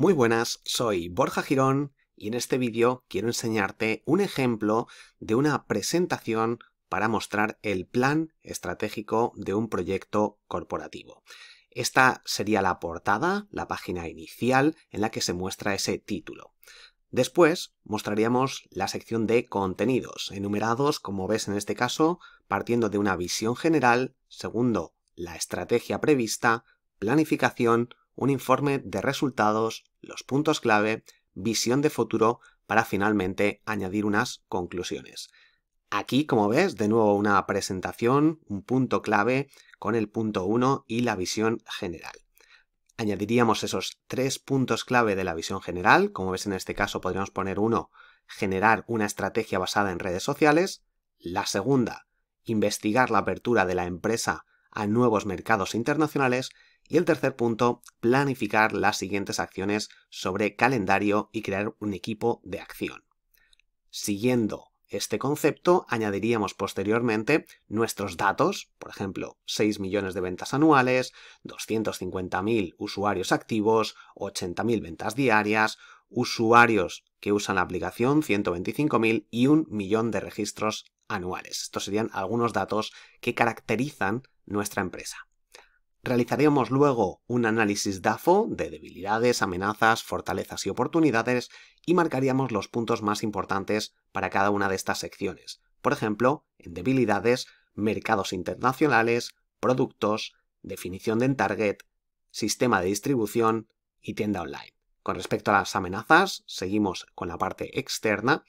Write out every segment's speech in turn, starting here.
Muy buenas, soy Borja Girón y en este vídeo quiero enseñarte un ejemplo de una presentación para mostrar el plan estratégico de un proyecto corporativo. Esta sería la portada, la página inicial en la que se muestra ese título. Después mostraríamos la sección de contenidos, enumerados, como ves en este caso, partiendo de una visión general, segundo, la estrategia prevista, planificación, un informe de resultados los puntos clave, visión de futuro, para finalmente añadir unas conclusiones. Aquí, como ves, de nuevo una presentación, un punto clave con el punto 1 y la visión general. Añadiríamos esos tres puntos clave de la visión general, como ves en este caso podríamos poner uno, generar una estrategia basada en redes sociales, la segunda, investigar la apertura de la empresa a nuevos mercados internacionales y el tercer punto, planificar las siguientes acciones sobre calendario y crear un equipo de acción. Siguiendo este concepto, añadiríamos posteriormente nuestros datos, por ejemplo, 6 millones de ventas anuales, 250.000 usuarios activos, 80.000 ventas diarias, usuarios que usan la aplicación, 125.000 y un millón de registros anuales. Estos serían algunos datos que caracterizan nuestra empresa. Realizaríamos luego un análisis DAFO de debilidades, amenazas, fortalezas y oportunidades y marcaríamos los puntos más importantes para cada una de estas secciones. Por ejemplo, en debilidades, mercados internacionales, productos, definición de target, sistema de distribución y tienda online. Con respecto a las amenazas, seguimos con la parte externa,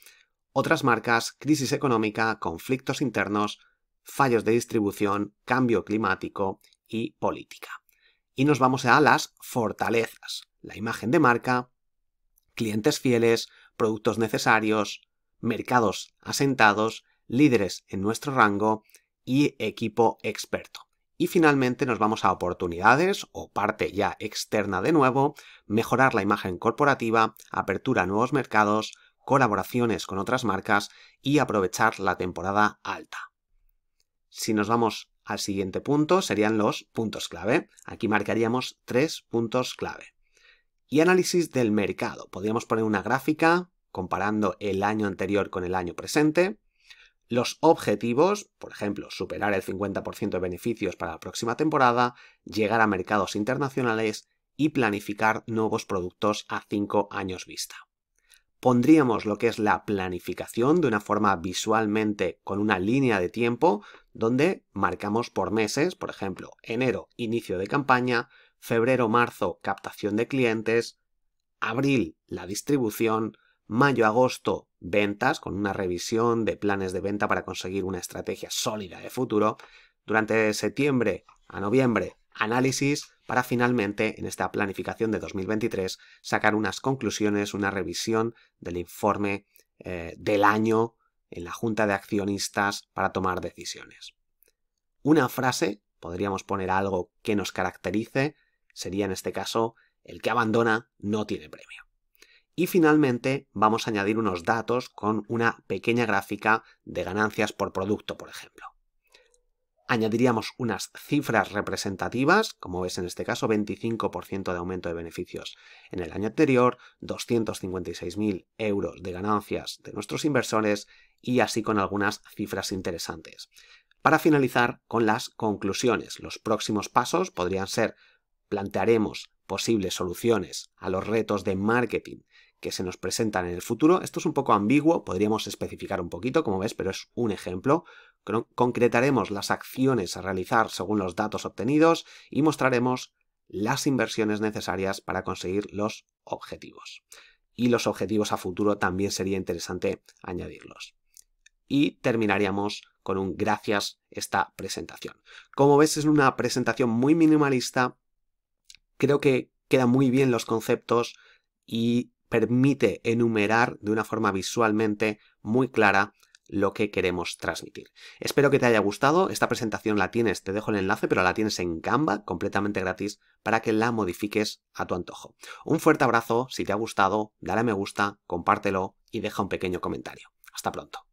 otras marcas, crisis económica, conflictos internos, fallos de distribución, cambio climático y política. Y nos vamos a las fortalezas, la imagen de marca, clientes fieles, productos necesarios, mercados asentados, líderes en nuestro rango y equipo experto. Y finalmente nos vamos a oportunidades o parte ya externa de nuevo, mejorar la imagen corporativa, apertura a nuevos mercados, colaboraciones con otras marcas y aprovechar la temporada alta. Si nos vamos al siguiente punto serían los puntos clave. Aquí marcaríamos tres puntos clave. Y análisis del mercado. Podríamos poner una gráfica comparando el año anterior con el año presente. Los objetivos, por ejemplo, superar el 50% de beneficios para la próxima temporada, llegar a mercados internacionales y planificar nuevos productos a cinco años vista pondríamos lo que es la planificación de una forma visualmente con una línea de tiempo donde marcamos por meses, por ejemplo, enero, inicio de campaña, febrero, marzo, captación de clientes, abril, la distribución, mayo, agosto, ventas, con una revisión de planes de venta para conseguir una estrategia sólida de futuro, durante septiembre a noviembre, análisis para finalmente, en esta planificación de 2023, sacar unas conclusiones, una revisión del informe eh, del año en la Junta de Accionistas para tomar decisiones. Una frase, podríamos poner algo que nos caracterice, sería en este caso, el que abandona no tiene premio. Y finalmente vamos a añadir unos datos con una pequeña gráfica de ganancias por producto, por ejemplo añadiríamos unas cifras representativas, como ves en este caso, 25% de aumento de beneficios en el año anterior, 256.000 euros de ganancias de nuestros inversores y así con algunas cifras interesantes. Para finalizar con las conclusiones, los próximos pasos podrían ser plantearemos posibles soluciones a los retos de marketing que se nos presentan en el futuro. Esto es un poco ambiguo, podríamos especificar un poquito, como ves, pero es un ejemplo concretaremos las acciones a realizar según los datos obtenidos y mostraremos las inversiones necesarias para conseguir los objetivos. Y los objetivos a futuro también sería interesante añadirlos. Y terminaríamos con un gracias esta presentación. Como ves es una presentación muy minimalista, creo que quedan muy bien los conceptos y permite enumerar de una forma visualmente muy clara lo que queremos transmitir. Espero que te haya gustado, esta presentación la tienes, te dejo el enlace, pero la tienes en Canva completamente gratis para que la modifiques a tu antojo. Un fuerte abrazo, si te ha gustado, dale a me gusta, compártelo y deja un pequeño comentario. Hasta pronto.